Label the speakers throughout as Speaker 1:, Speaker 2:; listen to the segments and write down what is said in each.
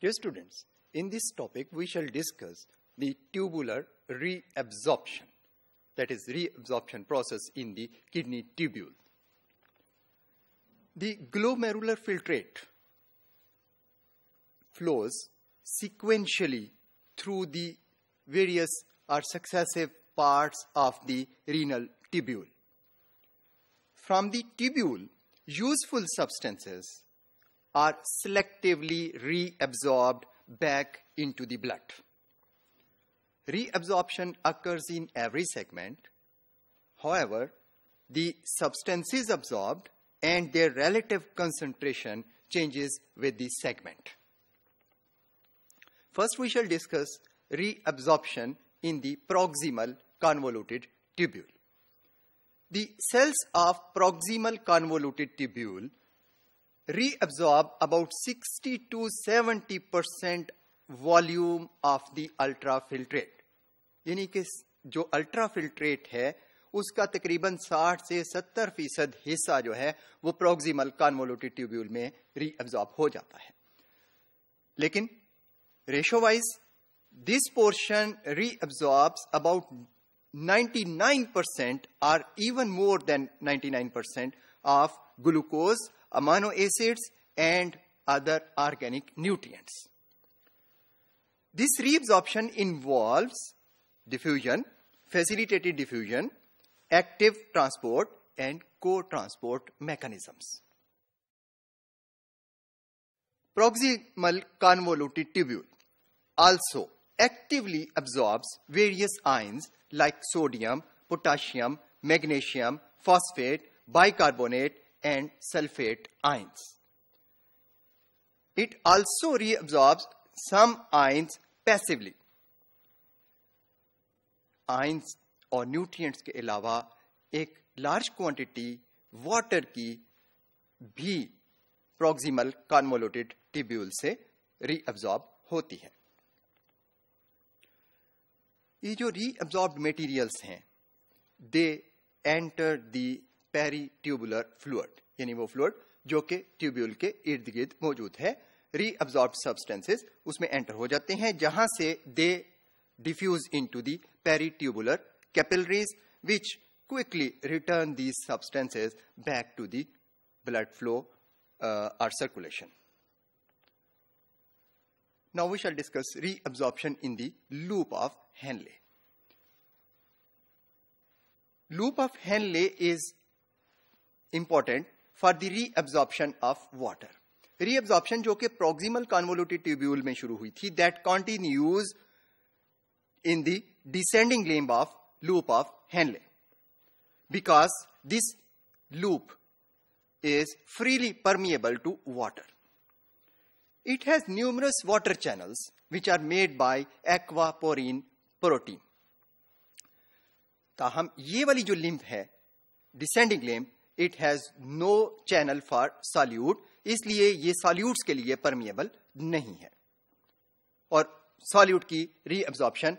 Speaker 1: Dear students, in this topic we shall discuss the tubular reabsorption, that is reabsorption process in the kidney tubule. The glomerular filtrate flows sequentially through the various or successive parts of the renal tubule. From the tubule, useful substances are selectively reabsorbed back into the blood. Reabsorption occurs in every segment. However, the substances absorbed and their relative concentration changes with the segment. First, we shall discuss reabsorption in the proximal convoluted tubule. The cells of proximal convoluted tubule reabsorb about 60 to 70 percent volume of the ultra यानी कि जो ultrafiltrate है उसका तकरीबन 60 से 70 फीसद हिस्सा जो है वो प्रोक्सिमल कॉन्वोलूटिव ट्यूब्यूल में रीअब्जॉर्ब हो जाता है लेकिन ratio wise this portion reabsorbs about 99% और even more than 99% of glucose amino acids, and other organic nutrients. This reabsorption involves diffusion, facilitated diffusion, active transport, and co-transport mechanisms. Proximal convoluted tubule also actively absorbs various ions like sodium, potassium, magnesium, phosphate, bicarbonate, and sulfate ions. It also reabsorbs some ions passively. Ions और nutrients के अलावा एक large quantity water की भी proximal convoluted tubule से reabsorb होती है ये जो रीअब्जॉर्ब मटेरियल्स हैं they enter the peritubular fluid यानी वो फ्लूड जो कि ट्यूब्यूल के इर्द गिर्द मौजूद है अब्जॉर्ब सब्सटेंसेज उसमें एंटर हो जाते हैं जहां से they diffuse into the tubular capillaries which quickly return these substances back to the blood flow or circulation now we we discuss reabsorption in the loop of Henle. Loop of Henle is important for the reabsorption of water. Reabsorption जो कि proximal convoluted tubule में शुरू हुई थी that continues in the descending limb of loop of Henle because this loop is freely permeable to water. It has numerous water channels which are made by aquaporin protein. ताहम ये वाली जो limb है descending limb it has no channel for solute इसलिए ये solute के लिए permeable नहीं है और सॉल्यूट की reabsorption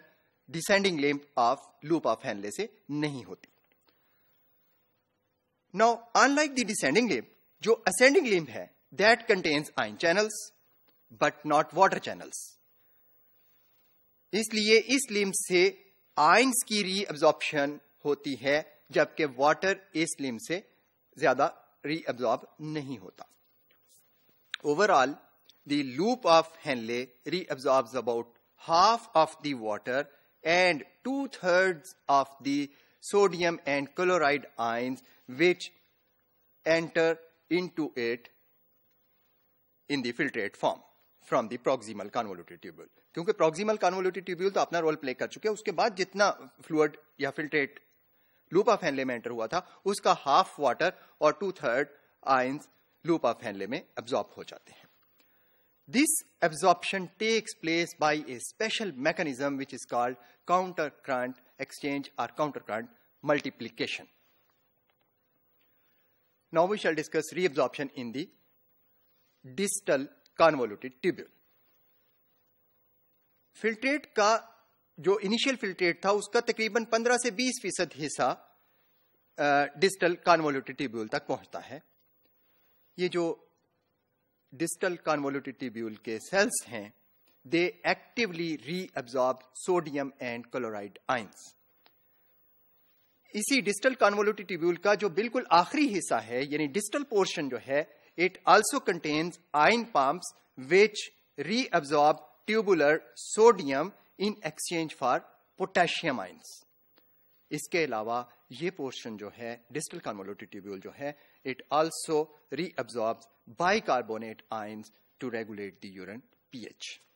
Speaker 1: descending limb of loop of Henle से नहीं होती now unlike the descending limb जो असेंडिंग लेम्प है that contains ion channels but not water channels इसलिए इस लिम्ब से आइंस की रीअब्जॉर्प्शन होती है जबकि वाटर इस लिम्ब से ज्यादा रीअब्जॉर्ब नहीं होता overall the loop of Henle reabsorb about half of the water and two third of the sodium and chloride ions which enter into it in the filtrate form from the proximal convoluted tubule क्योंकि proximal convoluted tubule तो अपना role play कर चुके हैं उसके बाद जितना fluid या फिल्ट्रेट लूप ऑफ में एंटर हुआ था उसका हाफ वाटर और two third ions loop of में एब्जॉर्ब हो जाते हैं this absorption takes place by a special mechanism which is called counter current exchange और counter current multiplication now we shall discuss re reabsorption in the distal convoluted tubule filtrate का जो initial filtrate था उसका तकरीबन 15 से 20 फीसद हिस्सा digital convoluted tubule तक पहुंचता है ये जो डिजिटल कॉन्वोल्यूटेड ट्यूब्यूल के सेल्स हैं they actively reabsorb sodium and chloride ions इसी डिजिटल कॉन्वोल्यूटेड ट्यूब्यूल का जो बिल्कुल आखिरी हिस्सा है यानी डिजिटल पोर्शन जो है it also contains ion pumps reabsorb tubular sodium in exchange for potassium ions इसके अलावा ये पोर्शन जो है डिस्टल कार्मोलोटी ट्यूब्यूल जो है it also reabsorb carbonate ions to regulate दूरन यूरन पीएच